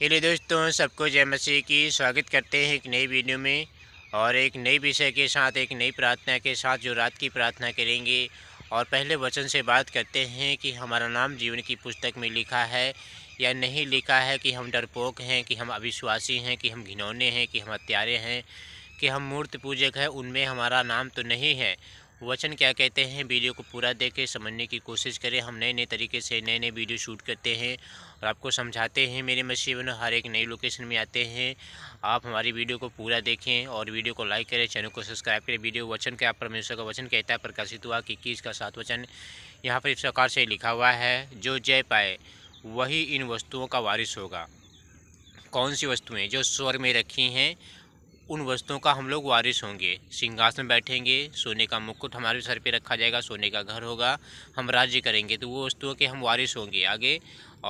hello दोस्तों सबको जय मसीह की स्वागत करते हैं एक नई वीडियो में और एक नई विषय के साथ एक नई प्रार्थना के साथ जो रात की प्रार्थना करेंगे और पहले वचन से बात करते हैं कि हमारा नाम जीवन की पुस्तक में लिखा है या नहीं लिखा है कि हम डरपोक हैं कि हम अविश्वासी हैं कि हम घिनौने हैं कि हम हत्यारे हैं कि हम मूर्त पूजक हैं उनमें हमारा नाम तो नहीं है वचन क्या कहते हैं वीडियो को पूरा देखें समझने की कोशिश करें हम नए नए तरीके से नए नए वीडियो शूट करते हैं और आपको समझाते हैं मेरे मसीह बनो हर एक नई लोकेशन में आते हैं आप हमारी वीडियो को पूरा देखें और वीडियो को लाइक करें चैनल को सब्सक्राइब करें वीडियो वचन क्या परमेश्वर का वचन कहता है प्रकाशित हुआ कि किस का सात वचन यहाँ पर इस प्रकार से लिखा हुआ है जो जय पाए वही इन वस्तुओं का वारिस होगा कौन सी वस्तुएँ जो स्वर में रखी हैं उन वस्तुओं का हम लोग वारिस होंगे सिंहासन बैठेंगे सोने का मुकुट हमारे सर पे रखा जाएगा सोने का घर होगा हम राज्य करेंगे तो वो वस्तुओं के हम वारिस होंगे आगे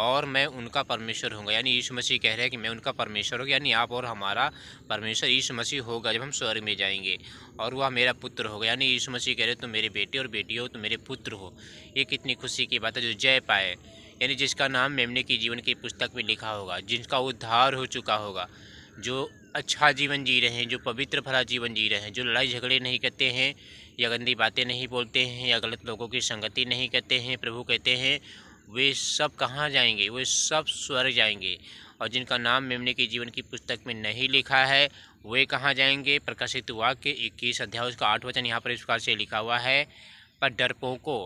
और मैं उनका परमेश्वर होंगे यानी यीशु मसीह कह रहे हैं कि मैं उनका परमेश्वर होगा यानी आप और हमारा परमेश्वर यीशु मसीह होगा जब हम स्वर्ग में जाएंगे और वह मेरा पुत्र होगा यानी यीशु मसीह कह रहे तुम मेरे बेटे और बेटी हो तुम मेरे पुत्र हो ये कितनी खुशी की बात है जो जय पाए यानी जिसका नाम मेमने की जीवन की पुस्तक में लिखा होगा जिनका उद्धार हो चुका होगा जो अच्छा जीवन जी रहे हैं जो पवित्र भरा जीवन जी रहे हैं जो लड़ाई झगड़े नहीं करते हैं या गंदी बातें नहीं बोलते हैं या गलत लोगों की संगति नहीं करते हैं प्रभु कहते हैं वे सब कहाँ जाएंगे वे सब स्वर्ग जाएंगे और जिनका नाम मेमने के जीवन की पुस्तक में नहीं लिखा है वे कहाँ जाएंगे प्रकाशित वाक्य इक्कीस अध्याय उसका आठ वचन यहाँ पर इस प्रकार से लिखा हुआ है पर डरपों को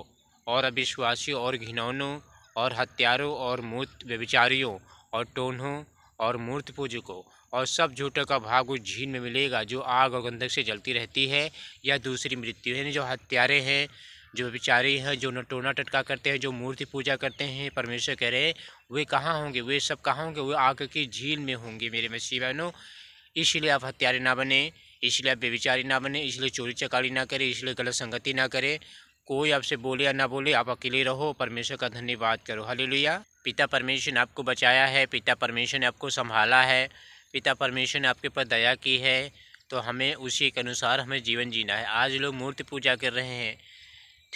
और अविश्वासियों और घिनौनों और हत्यारों और मूर्त व्यविचारियों और टोनों और मूर्त पूजकों और सब झूठों का भाग उस झील में मिलेगा जो आग और गंधक से जलती रहती है या दूसरी मृत्यु यानी जो हत्यारे हैं जो बेचारे हैं जो नटोना टटका करते हैं जो मूर्ति पूजा करते हैं परमेश्वर कह रहे हैं वे कहाँ होंगे वे सब कहाँ होंगे वे आग की झील में होंगे मेरे मसीह बहनों इसलिए आप हत्यारे ना बने इसलिए आप बेविचारी ना बने इसलिए चोरी चकारी ना करें इसलिए गलत संगति ना करें कोई आपसे बोले या ना बोले आप अकेले रहो परमेश्वर का धन्यवाद करो हालेलुया पिता परमेश्वर ने आपको बचाया है पिता परमेश्वर ने आपको संभाला है पिता परमेश्वर ने आपके ऊपर दया की है तो हमें उसी के अनुसार हमें जीवन जीना है आज लोग मूर्ति पूजा कर रहे हैं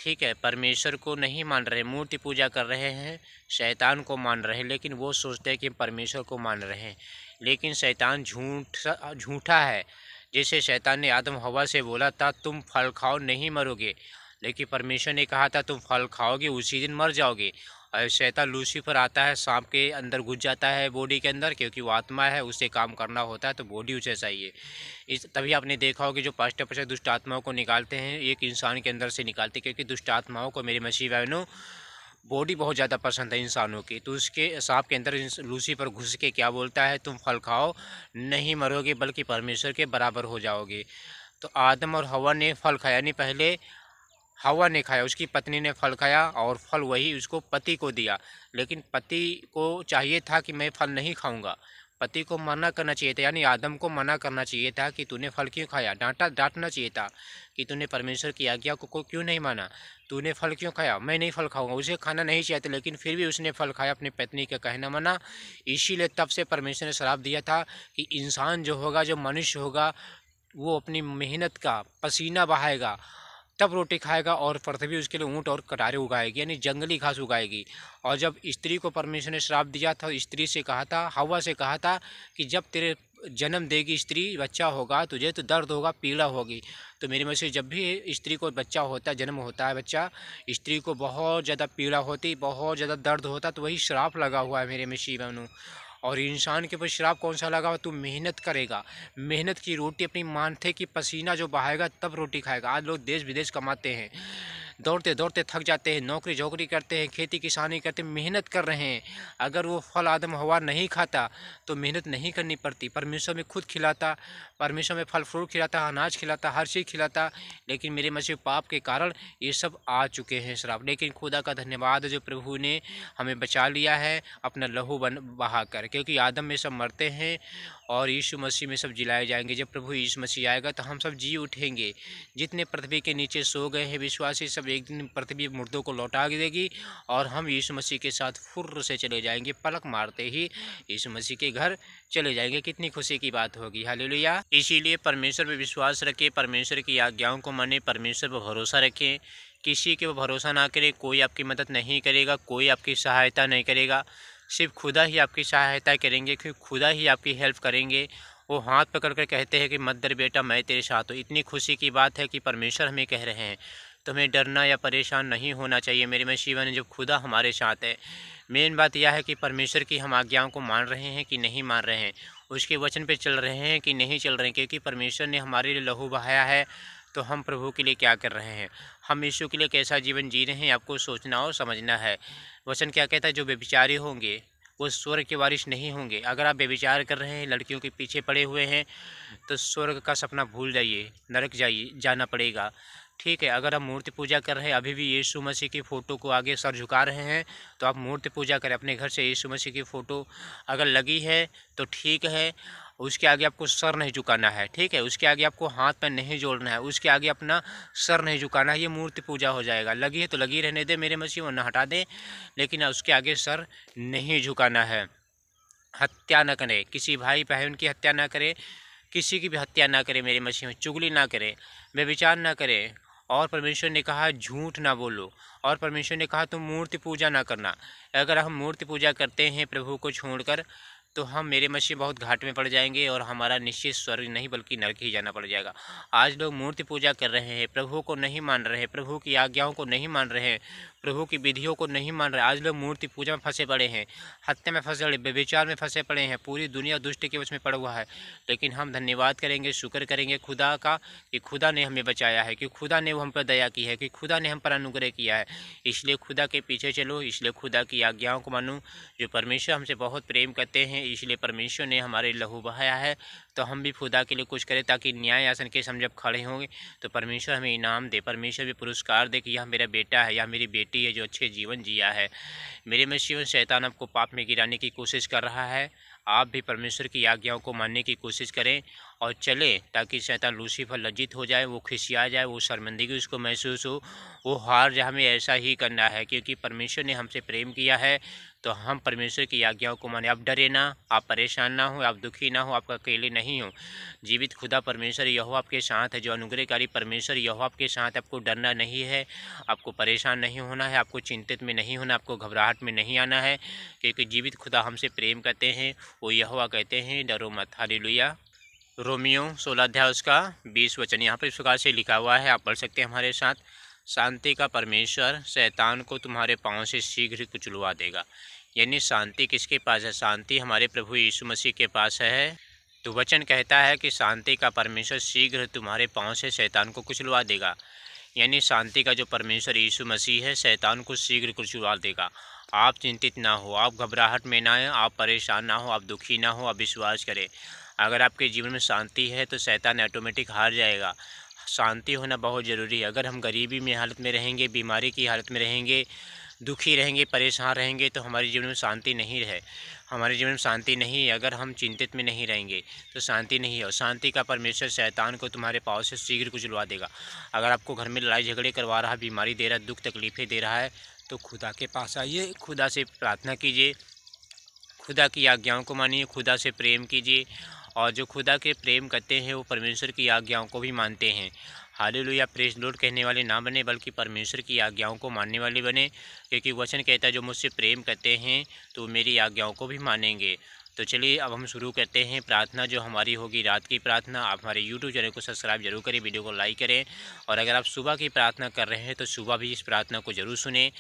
ठीक है परमेश्वर को नहीं मान रहे मूर्ति पूजा कर रहे हैं शैतान को मान रहे हैं लेकिन वो सोचते हैं कि परमेश्वर को मान रहे हैं लेकिन शैतान झूठ झूठा है जैसे शैतान ने आदम हवा से बोला था तुम फल खाओ नहीं मरोगे लेकिन परमेश्वर ने कहा था तुम फल खाओगे उसी दिन मर जाओगे शैतान लूसीफर आता है सांप के अंदर घुस जाता है बॉडी के अंदर क्योंकि वो आत्मा है उसे काम करना होता है तो बॉडी उसे चाहिए इस तभी आपने देखा होगा जो पाष्ट परसेंट दुष्ट आत्माओं को निकालते हैं एक इंसान के अंदर से निकालते क्योंकि दुष्ट आत्माओं को मेरे मसीह बहनों बॉडी बहुत ज़्यादा पसंद है इंसानों की तो उसके सांप के अंदर लूसी पर घुस के क्या बोलता है तुम फल खाओ नहीं मरोगे बल्कि परमेश्वर के बराबर हो जाओगे तो आदम और हवा ने फल खाया नहीं पहले हवा ने खाया उसकी पत्नी ने फल खाया और फल वही उसको पति को दिया लेकिन पति को चाहिए था कि मैं फल नहीं खाऊंगा पति को मना करना चाहिए था यानी आदम को मना करना चाहिए था कि तूने फल क्यों खाया डांटा डांटना चाहिए था कि तूने परमेश्वर की आज्ञा को, को क्यों नहीं माना तूने फल क्यों खाया मैं नहीं फल खाऊंगा उसे खाना नहीं चाहिए था लेकिन फिर भी उसने फल खाया अपनी पत्नी का कहना माना इसीलिए तब से परमेश्वर ने शराब दिया था कि इंसान जो होगा जो मनुष्य होगा वो अपनी मेहनत का पसीना बहाएगा तब रोटी खाएगा और पृथ्वी उसके लिए ऊँट और कटारे उगाएगी यानी जंगली घास उगाएगी और जब स्त्री को परमेश्वर ने श्राप दिया था स्त्री से कहा था हवा से कहा था कि जब तेरे जन्म देगी स्त्री बच्चा होगा तुझे तो दर्द होगा पीड़ा होगी तो मेरे में जब भी स्त्री को बच्चा होता है जन्म होता है बच्चा स्त्री को बहुत ज़्यादा पीड़ा होती बहुत ज़्यादा दर्द होता तो वही श्राप लगा हुआ है मेरे में शिवनु और इंसान के ऊपर शराब कौन सा लगा हुआ तू मेहनत करेगा मेहनत की रोटी अपनी मानते कि पसीना जो बहाएगा तब रोटी खाएगा आज लोग देश विदेश कमाते हैं दौड़ते दौड़ते थक जाते हैं नौकरी झोकरी करते हैं खेती किसानी करते मेहनत कर रहे हैं अगर वो फल आदम हवा नहीं खाता तो मेहनत नहीं करनी पड़ती परमेश्वर में खुद खिलाता परमेश्वर में फल फ्रूट खिलाता अनाज खिलाता हर चीज़ खिलाता लेकिन मेरे मसीह पाप के कारण ये सब आ चुके हैं शराब लेकिन खुदा का धन्यवाद जो प्रभु ने हमें बचा लिया है अपना लहू बन बहा कर क्योंकि आदम में सब मरते हैं और यीशु मसीह में सब जिलाए जाएंगे जब प्रभु यीशु मसीह आएगा तो हम सब जी उठेंगे जितने पृथ्वी के नीचे सो गए हैं विश्वासी सब सब मतलब एक दिन पृथ्वी मुर्दों को लौटा देगी और हम यीशु मसीह के साथ फुर्र से चले जाएंगे पलक मारते ही यीशु मसीह के घर चले जाएंगे कितनी खुशी की बात होगी हालेलुया इसीलिए परमेश्वर पर विश्वास रखें परमेश्वर की आज्ञाओं को माने परमेश्वर पर भरोसा रखें किसी के भरोसा ना करें कोई आपकी मदद नहीं करेगा कोई आपकी सहायता नहीं करेगा सिर्फ खुदा ही आपकी सहायता करेंगे क्योंकि खुदा ही आपकी हेल्प करेंगे वो हाथ पकड़ कर कहते हैं कि मदर बेटा मैं तेरे साथ हूँ इतनी खुशी की बात है कि परमेश्वर हमें कह रहे हैं तुम्हें डरना या परेशान नहीं होना चाहिए मेरे में शिवन जब खुदा हमारे साथ है मेन बात यह है कि परमेश्वर की हम आज्ञाओं को मान रहे हैं कि नहीं मान रहे हैं उसके वचन पर चल रहे हैं कि नहीं चल रहे हैं क्योंकि परमेश्वर ने हमारे लिए लहू बहाया है तो हम प्रभु के लिए क्या कर रहे हैं हम यीशु के लिए कैसा जीवन जी रहे हैं आपको सोचना और समझना है वचन क्या कहता है जो बेविचारी होंगे वो स्वर्ग के वारिश नहीं होंगे अगर आप बेविचार कर रहे हैं लड़कियों के पीछे पड़े हुए हैं तो स्वर्ग का सपना भूल जाइए नरक जाइए जाना पड़ेगा ठीक है अगर आप मूर्ति पूजा कर रहे हैं अभी भी यीशु मसीह की फ़ोटो को आगे सर झुका रहे हैं तो आप मूर्ति पूजा करें अपने घर से यीशु मसीह की फ़ोटो अगर लगी है तो ठीक है उसके आगे आपको सर नहीं झुकाना है ठीक है उसके आगे आपको हाथ पैर नहीं जोड़ना है उसके आगे अपना सर नहीं झुकाना है ये मूर्ति पूजा हो जाएगा लगी है तो लगी रहने दे मेरे मसीह न हटा दें लेकिन उसके आगे सर नहीं झुकाना है हत्या न करें किसी भाई बहन की हत्या ना करें किसी की भी हत्या ना करें मेरे मसीह में चुगली ना करें विचार ना करें और परमेश्वर ने कहा झूठ ना बोलो और परमेश्वर ने कहा तुम मूर्ति पूजा ना करना अगर हम मूर्ति पूजा करते हैं प्रभु को छोड़कर तो हम मेरे मसीह बहुत घाट में पड़ जाएंगे और हमारा निश्चित स्वर्ग नहीं बल्कि नरक ही जाना पड़ जाएगा आज लोग मूर्ति पूजा कर रहे हैं प्रभु को नहीं मान रहे प्रभु की आज्ञाओं को नहीं मान रहे हैं प्रभु की विधियों को नहीं मान रहे आज लोग मूर्ति पूजा में फंसे पड़े हैं हत्या में फंसे पड़े व्यभिचार में फंसे पड़े हैं पूरी दुनिया दुष्ट के वश में पड़ा हुआ है लेकिन हम धन्यवाद करेंगे शुक्र करेंगे खुदा का कि खुदा ने हमें बचाया है कि खुदा ने वो हम पर दया की है कि खुदा ने हम पर अनुग्रह किया है इसलिए खुदा के पीछे चलो इसलिए खुदा की आज्ञाओं को मानूँ जो परमेश्वर हमसे बहुत प्रेम करते हैं इसलिए परमेश्वर ने हमारे लहू बहाया है तो हम भी खुदा के लिए कुछ करें ताकि न्याय आसन के हम जब खड़े होंगे तो परमेश्वर हमें इनाम दे परमेश्वर भी पुरस्कार दे कि यह मेरा बेटा है या मेरी बेटी है जो अच्छे जीवन जिया है मेरे में शिवन शैतान आपको पाप में गिराने की कोशिश कर रहा है आप भी परमेश्वर की आज्ञाओं को मानने की कोशिश करें और चलें ताकि शैतान लूसीफर लज्जित हो जाए वो खिसिया जाए वो शर्मिंदगी उसको महसूस हो वो हार जहाँ हमें ऐसा ही करना है क्योंकि परमेश्वर ने हमसे प्रेम किया है तो हम परमेश्वर की आज्ञाओं को माने आप डरे ना आप परेशान ना हो आप दुखी ना हो आप अकेले नहीं हो जीवित खुदा परमेश्वर यह आपके साथ है जो अनुग्रहकारी परमेश्वर यह आपके साथ आपको डरना नहीं है आपको परेशान नहीं होना है आपको चिंतित में नहीं होना आपको घबराहट में नहीं आना है क्योंकि जीवित खुदा हमसे प्रेम करते हैं वो यह कहते हैं डरो मत लुया रोमियो सोलाध्याय उसका बीस वचन यहाँ पर इस प्रकार से लिखा हुआ है आप पढ़ सकते हैं हमारे साथ शांति का परमेश्वर शैतान को तुम्हारे पाँव से शीघ्र कुचलवा देगा यानी शांति किसके पास है शांति हमारे प्रभु यीशु मसीह के पास है तो वचन कहता है कि शांति का परमेश्वर शीघ्र तुम्हारे पाँव से शैतान को कुचलवा देगा यानी शांति का जो परमेश्वर यीशु मसीह है शैतान को शीघ्र कुचलवा देगा आप चिंतित ना हो आप घबराहट में ना आए आप परेशान ना हो आप दुखी ना हो आप विश्वास करें अगर आपके जीवन में शांति है तो शैतान ऑटोमेटिक हार जाएगा शांति होना बहुत ज़रूरी है अगर हम गरीबी में हालत में रहेंगे बीमारी की हालत में रहेंगे दुखी रहेंगे परेशान रहेंगे तो हमारे जीवन में शांति नहीं रहे हमारे जीवन में शांति नहीं है अगर हम चिंतित में नहीं रहेंगे तो शांति नहीं है और शांति का परमेश्वर शैतान को तुम्हारे पाव से शीघ्र कुचलवा देगा अगर आपको घर में लड़ाई झगड़े करवा रहा है बीमारी दे रहा है दुख तकलीफ़ें दे रहा है तो खुदा के पास आइए खुदा से प्रार्थना कीजिए खुदा की आज्ञाओं को मानिए खुदा से प्रेम कीजिए और जो खुदा के प्रेम करते हैं वो परमेश्वर की आज्ञाओं को भी मानते हैं हालेलुया प्रेस लोड कहने वाले ना बने बल्कि परमेश्वर की आज्ञाओं को मानने वाले बने क्योंकि वचन कहता है जो मुझसे प्रेम करते हैं तो मेरी आज्ञाओं को भी मानेंगे तो चलिए अब हम शुरू करते हैं प्रार्थना जो हमारी होगी रात की प्रार्थना आप हमारे यूट्यूब चैनल को सब्सक्राइब जरूर करें वीडियो को लाइक करें और अगर आप सुबह की प्रार्थना कर रहे हैं तो सुबह भी इस प्रार्थना को जरूर सुने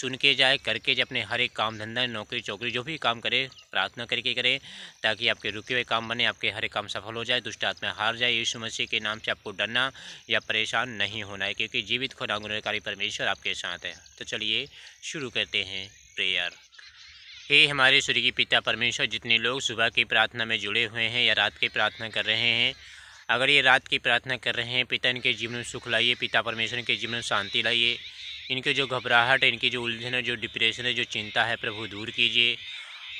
सुन के जाए करके जाए अपने हर एक काम धंधा नौकरी चौकरी जो भी काम करें प्रार्थना करके करें ताकि आपके रुके हुए काम बने आपके हर एक काम सफल हो जाए दुष्ट आत्मा हार जाए यीशु मसीह के नाम से आपको डरना या परेशान नहीं होना है क्योंकि जीवित खुदांगी परमेश्वर आपके साथ है तो चलिए शुरू करते हैं प्रेयर हे हमारे सूर्य के पिता परमेश्वर जितने लोग सुबह की प्रार्थना में जुड़े हुए हैं या रात की प्रार्थना कर रहे हैं अगर ये रात की प्रार्थना कर रहे हैं पिता इनके जीवन में सुख लाइए पिता परमेश्वर के जीवन में शांति लाइए इनके जो घबराहट है इनकी जो उलझन है जो डिप्रेशन है जो चिंता है प्रभु दूर कीजिए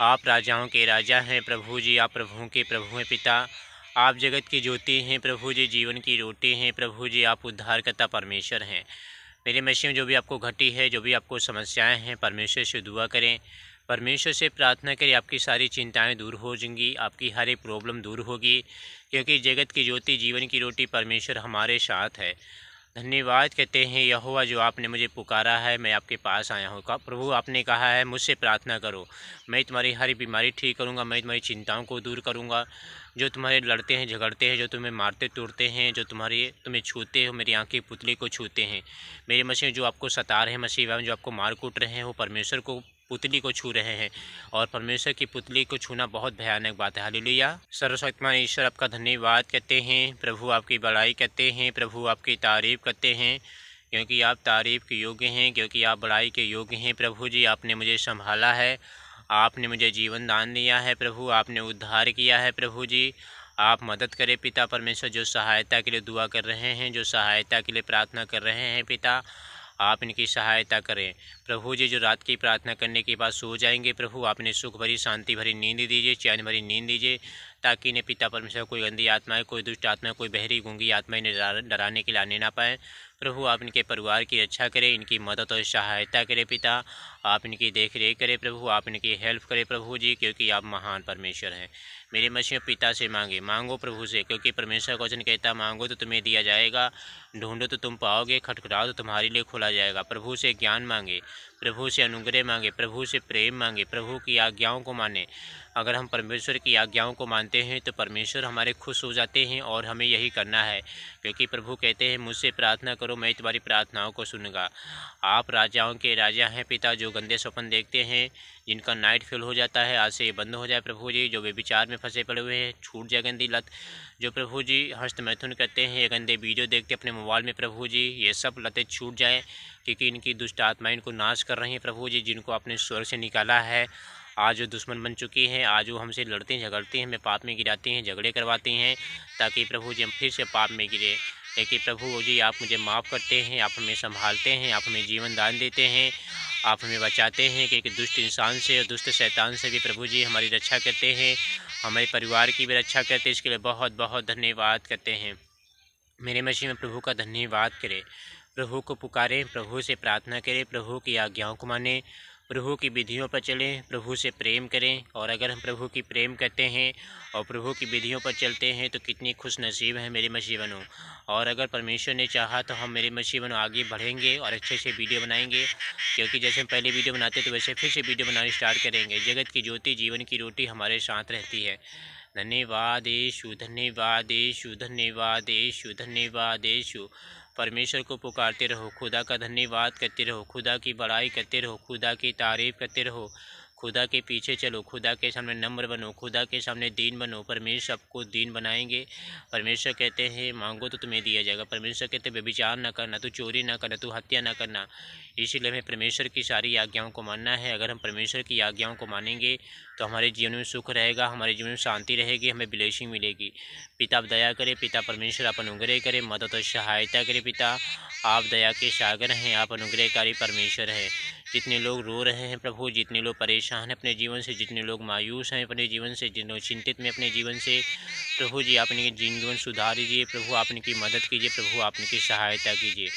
आप राजाओं के राजा हैं प्रभु जी आप प्रभुओं के प्रभु हैं पिता आप जगत की ज्योति हैं प्रभु जी जीवन की रोटी हैं प्रभु जी आप उद्धारकर्ता परमेश्वर हैं मेरे मशीन जो भी आपको घटी है जो भी आपको समस्याएं हैं परमेश्वर से दुआ करें परमेश्वर से प्रार्थना करिए आपकी सारी चिंताएं दूर हो जाएंगी आपकी हर एक प्रॉब्लम दूर होगी क्योंकि जगत की ज्योति जीवन की रोटी परमेश्वर हमारे साथ है धन्यवाद कहते हैं यह हुआ जो आपने मुझे पुकारा है मैं आपके पास आया हूँ प्रभु आपने कहा है मुझसे प्रार्थना करो मैं तुम्हारी हर बीमारी ठीक करूँगा मैं तुम्हारी चिंताओं को दूर करूँगा जो तुम्हारे लड़ते हैं झगड़ते हैं जो तुम्हें मारते तोड़ते हैं जो तुम्हारी तुम्हें छूते हो मेरी आँखें पुतली को छूते हैं मेरे मसीह जो आपको सता रहे हैं मसीह जो आपको मार कूट रहे हैं वो परमेश्वर को पुतली को छू रहे हैं और परमेश्वर की पुतली को छूना बहुत भयानक बात है हालेलुया सर्वशक्तिमान ईश्वर आपका धन्यवाद कहते हैं प्रभु आपकी बड़ाई कहते हैं प्रभु आपकी तारीफ़ करते हैं क्योंकि आप तारीफ़ के योग्य हैं क्योंकि आप बड़ाई के योग्य हैं प्रभु जी आपने मुझे संभाला है आपने मुझे जीवन दान दिया है प्रभु आपने उद्धार किया है प्रभु जी आप मदद करें पिता परमेश्वर जो सहायता के लिए दुआ कर रहे हैं जो सहायता के लिए प्रार्थना कर रहे हैं पिता आप इनकी सहायता करें प्रभु जी जो रात की प्रार्थना करने के बाद सो जाएंगे प्रभु आप इन्हें सुख भरी शांति भरी नींद दीजिए चैन भरी नींद दीजिए ताकि इन्हें पिता परमेश्वर कोई गंदी आत्माएं कोई दुष्ट आत्माएं कोई बहरी गूंगी आत्माएं इन्हें डराने के लिए आने ना पाएँ प्रभु आप इनके परिवार की रक्षा करें इनकी मदद और सहायता करें पिता आप इनकी देख रेख करें प्रभु आप इनकी हेल्प करें प्रभु जी क्योंकि आप महान परमेश्वर हैं मेरे मसीह पिता से मांगे मांगो प्रभु से क्योंकि परमेश्वर का वचन कहता मांगो तो तुम्हें दिया जाएगा ढूंढो तो तुम पाओगे खटखटाओ तो तुम्हारे लिए खोला जाएगा प्रभु से ज्ञान मांगे प्रभु से अनुग्रह मांगे प्रभु से प्रेम मांगे प्रभु की आज्ञाओं को माने अगर हम परमेश्वर की आज्ञाओं को मानते हैं तो परमेश्वर हमारे खुश हो जाते हैं और हमें यही करना है क्योंकि प्रभु कहते हैं मुझसे प्रार्थना करो मैं तुम्हारी प्रार्थनाओं को सुनूंगा आप राजाओं के राजा हैं पिता जो गंदे स्वपन देखते हैं जिनका नाइट फेल हो जाता है आज से ये बंद हो जाए प्रभु जी जो वे विचार में फंसे पड़े हुए हैं छूट जाए गंदी लत जो प्रभु जी हस्त मैथुन कहते हैं ये गंदे वीडियो देखते अपने मोबाइल में प्रभु जी ये सब लतें छूट जाएँ क्योंकि इनकी दुष्ट आत्मा इनको नाश कर रही हैं प्रभु जी जिनको अपने स्वर से निकाला है आज वो दुश्मन बन चुकी हैं आज वो हमसे लड़ते हैं झगड़ते हैं हमें पाप में गिराती हैं झगड़े करवाती हैं ताकि प्रभु जी हम फिर से पाप में गिरे लेकिन प्रभु जी आप मुझे माफ़ करते हैं आप हमें संभालते हैं आप हमें जीवन दान देते हैं आप हमें बचाते हैं कि एक दुष्ट इंसान से और दुष्ट शैतान से भी प्रभु जी हमारी रक्षा करते हैं हमारे परिवार की भी रक्षा करते हैं इसके लिए बहुत बहुत धन्यवाद करते हैं मेरे मसीह में प्रभु का धन्यवाद करें प्रभु को पुकारें प्रभु से प्रार्थना करें प्रभु की आज्ञाओं को माने प्रभु की विधियों पर चलें प्रभु से प्रेम करें और अगर हम प्रभु की प्रेम करते हैं और प्रभु की विधियों पर चलते हैं तो कितनी खुश नसीब है मेरे मसीह बनो और अगर परमेश्वर ने चाहा तो हम मेरे मसीह बनो आगे बढ़ेंगे और अच्छे से वीडियो बनाएंगे क्योंकि जैसे हम पहले वीडियो बनाते तो वैसे फिर से वीडियो बनाना स्टार्ट करेंगे जगत की ज्योति जीवन की रोटी हमारे साथ रहती है धन्यवाद यशु धन्यवाद यशु धन्यवाद यशु धन्यवाद यशु परमेश्वर को पुकारते रहो खुदा का धन्यवाद करते रहो खुदा की बड़ाई करते रहो खुदा की तारीफ़ करते रहो खुदा के पीछे चलो खुदा के सामने नम्र बनो खुदा के सामने दीन बनो परमेश्वर आपको दीन बनाएंगे परमेश्वर कहते हैं मांगो तो तुम्हें दिया जाएगा परमेश्वर कहते हैं व्यभिचार ना करना तू चोरी ना करना तू हत्या ना करना इसीलिए हमें परमेश्वर की सारी आज्ञाओं को मानना है अगर हम परमेश्वर की आज्ञाओं को मानेंगे तो हमारे जीवन में सुख रहेगा हमारे जीवन में शांति रहेगी हमें ब्लेसिंग मिलेगी पिता आप दया करें पिता परमेश्वर आप अनुग्रह करें मदद और सहायता करें पिता आप दया के सागर हैं आप अनुग्रहकारी परमेश्वर हैं जितने लोग रो रहे हैं प्रभु जितने लोग परेशान हैं अपने जीवन से जितने लोग मायूस हैं अपने जीवन से जितने लोग चिंतित में अपने जीवन से प्रभु जी आपने इनके जीवन सुधार दीजिए प्रभु आपने की मदद कीजिए प्रभु आपने की सहायता कीजिए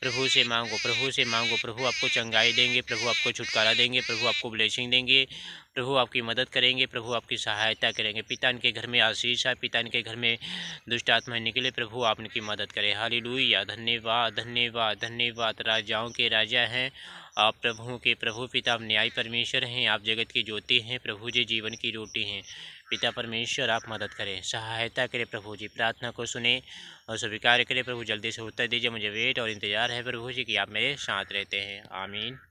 प्रभु से मांगो प्रभु से मांगो प्रभु आपको चंगाई देंगे प्रभु आपको छुटकारा देंगे प्रभु आपको ब्लेसिंग देंगे प्रभु आपकी मदद करेंगे प्रभु आपकी सहायता करेंगे पिता इनके घर में आशीष है पिता इनके घर में दुष्ट आत्मा निकले प्रभु आपकी मदद करें हाली धन्यवाद धन्यवाद धन्यवाद राजाओं के राजा हैं आप प्रभु के प्रभु पिता न्याय परमेश्वर हैं आप जगत की ज्योति हैं प्रभु जी जीवन की रोटी हैं पिता परमेश्वर आप मदद करें सहायता करें प्रभु जी प्रार्थना को सुने और स्वीकार करें प्रभु जल्दी से उत्तर दीजिए मुझे वेट और इंतज़ार है प्रभु जी कि आप मेरे साथ रहते हैं आमीन